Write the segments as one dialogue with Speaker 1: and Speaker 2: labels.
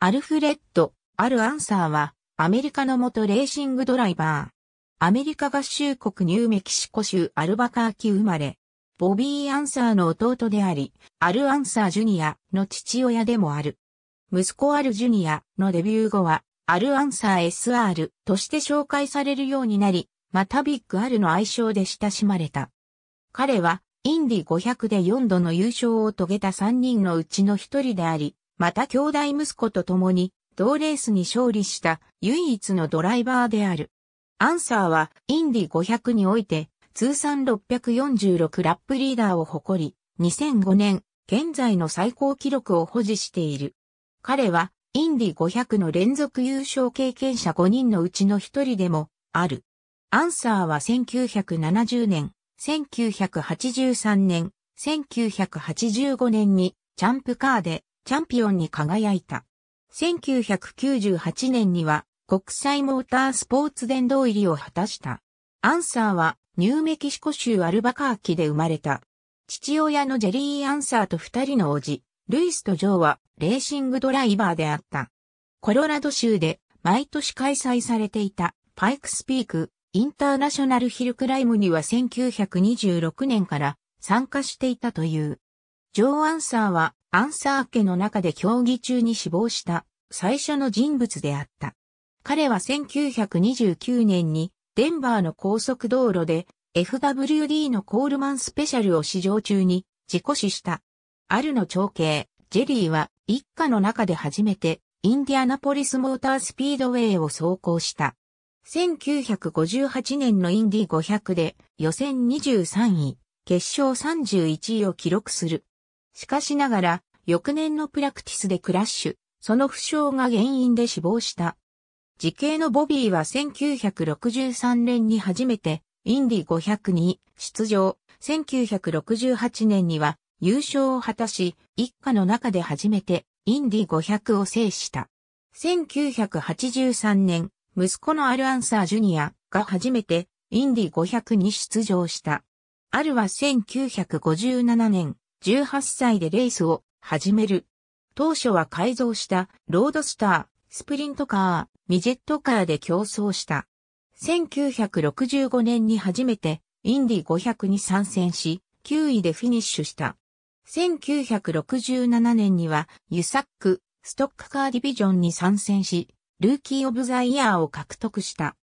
Speaker 1: アルフレッド・アル・アンサーは、アメリカの元レーシングドライバー。アメリカ合衆国ニューメキシコ州アルバカーキ生まれ。ボビー・アンサーの弟であり、アル・アンサー・ジュニアの父親でもある。息子アル・ジュニアのデビュー後は、アル・アンサー SR として紹介されるようになり、またビッグ・アルの愛称で親しまれた。彼は、インディ500で4度の優勝を遂げた3人のうちの一人であり、また兄弟息子と共に同レースに勝利した唯一のドライバーである。アンサーはインディ500において通算646ラップリーダーを誇り、2005年、現在の最高記録を保持している。彼はインディ500の連続優勝経験者5人のうちの1人でもある。アンサーは1970年、1983年、1985年にチャンプカーでチャンピオンに輝いた。1998年には国際モータースポーツ殿堂入りを果たした。アンサーはニューメキシコ州アルバカーキで生まれた。父親のジェリー・アンサーと二人の叔父、ルイスとジョーはレーシングドライバーであった。コロラド州で毎年開催されていたパイクスピークインターナショナルヒルクライムには1926年から参加していたという。ジョー・アンサーはアンサー家の中で競技中に死亡した最初の人物であった。彼は1929年にデンバーの高速道路で FWD のコールマンスペシャルを試乗中に事故死した。あるの長兄、ジェリーは一家の中で初めてインディアナポリスモータースピードウェイを走行した。1958年のインディ500で予選23位、決勝31位を記録する。しかしながら、翌年のプラクティスでクラッシュ、その負傷が原因で死亡した。時系のボビーは1963年に初めてインディ500に出場。1968年には優勝を果たし、一家の中で初めてインディ500を制した。1983年、息子のアルアンサージュニアが初めてインディ500に出場した。アルは1957年、18歳でレースを始める。当初は改造したロードスター、スプリントカー、ミジェットカーで競争した。1965年に初めてインディ500に参戦し、9位でフィニッシュした。1967年にはユサック、ストックカーディビジョンに参戦し、ルーキー・オブ・ザ・イヤーを獲得した。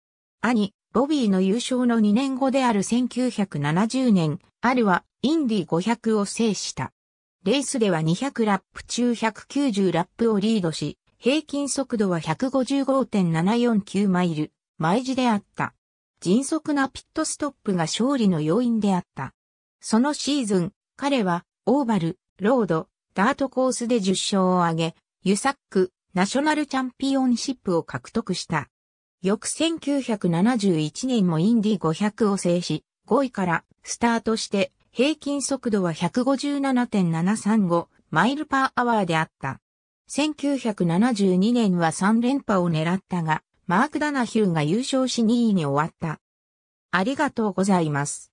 Speaker 1: 兄、ボビーの優勝の2年後である1970年、アルはインディ500を制した。レースでは200ラップ中190ラップをリードし、平均速度は155.749マイル、毎時であった。迅速なピットストップが勝利の要因であった。そのシーズン、彼は、オーバル、ロード、ダートコースで10勝を挙げ、ユサック、ナショナルチャンピオンシップを獲得した。翌1971年もインディ500を制し、5位からスタートして平均速度は157.735マイルパーアワーであった。1972年は3連覇を狙ったが、マーク・ダナヒューが優勝し2位に終わった。ありがとうございます。